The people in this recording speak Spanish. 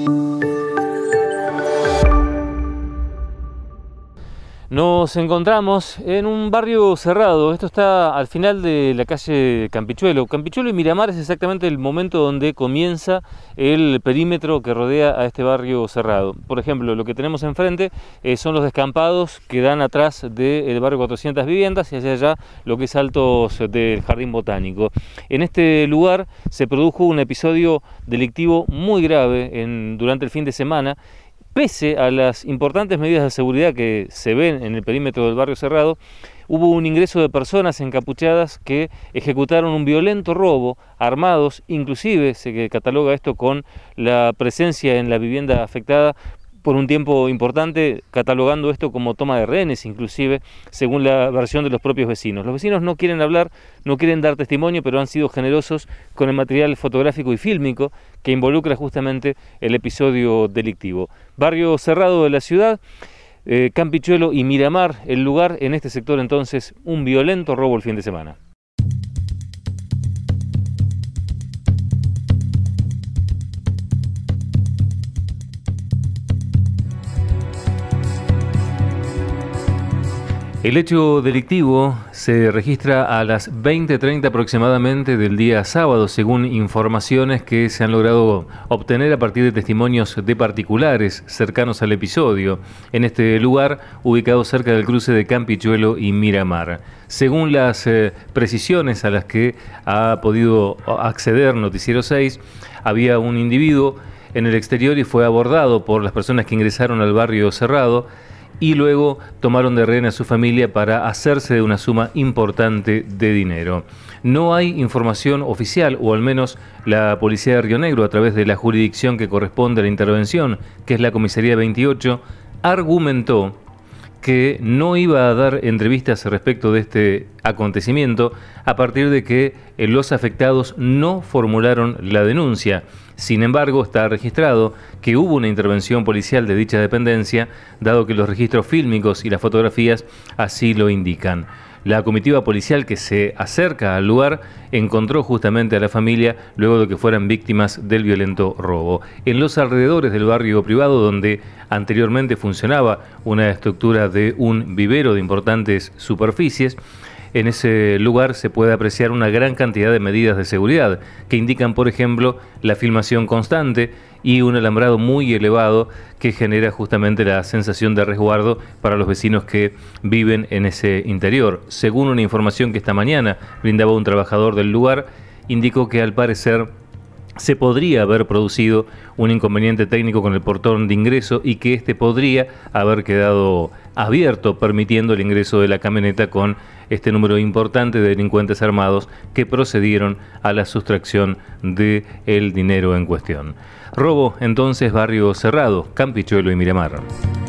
you Nos encontramos en un barrio cerrado, esto está al final de la calle Campichuelo. Campichuelo y Miramar es exactamente el momento donde comienza el perímetro que rodea a este barrio cerrado. Por ejemplo, lo que tenemos enfrente eh, son los descampados que dan atrás del barrio 400 viviendas y hacia allá lo que es altos del jardín botánico. En este lugar se produjo un episodio delictivo muy grave durante el fin de semana pese a las importantes medidas de seguridad que se ven en el perímetro del barrio cerrado, hubo un ingreso de personas encapuchadas que ejecutaron un violento robo, armados, inclusive se cataloga esto con la presencia en la vivienda afectada por un tiempo importante catalogando esto como toma de rehenes, inclusive, según la versión de los propios vecinos. Los vecinos no quieren hablar, no quieren dar testimonio, pero han sido generosos con el material fotográfico y fílmico que involucra justamente el episodio delictivo. Barrio cerrado de la ciudad. Eh, Campichuelo y Miramar, el lugar en este sector entonces, un violento robo el fin de semana. El hecho delictivo se registra a las 20.30 aproximadamente del día sábado, según informaciones que se han logrado obtener a partir de testimonios de particulares cercanos al episodio, en este lugar ubicado cerca del cruce de Campichuelo y Miramar. Según las eh, precisiones a las que ha podido acceder Noticiero 6, había un individuo en el exterior y fue abordado por las personas que ingresaron al barrio cerrado y luego tomaron de rehén a su familia para hacerse de una suma importante de dinero. No hay información oficial, o al menos la policía de Río Negro, a través de la jurisdicción que corresponde a la intervención, que es la Comisaría 28, argumentó que no iba a dar entrevistas respecto de este acontecimiento a partir de que eh, los afectados no formularon la denuncia. Sin embargo, está registrado que hubo una intervención policial de dicha dependencia, dado que los registros fílmicos y las fotografías así lo indican. La comitiva policial que se acerca al lugar encontró justamente a la familia luego de que fueran víctimas del violento robo. En los alrededores del barrio privado donde anteriormente funcionaba una estructura de un vivero de importantes superficies, en ese lugar se puede apreciar una gran cantidad de medidas de seguridad que indican, por ejemplo, la filmación constante y un alambrado muy elevado que genera justamente la sensación de resguardo para los vecinos que viven en ese interior. Según una información que esta mañana brindaba un trabajador del lugar, indicó que al parecer se podría haber producido un inconveniente técnico con el portón de ingreso y que este podría haber quedado abierto permitiendo el ingreso de la camioneta con este número importante de delincuentes armados que procedieron a la sustracción del dinero en cuestión. Robo entonces barrio cerrado, Campichuelo y Miramar.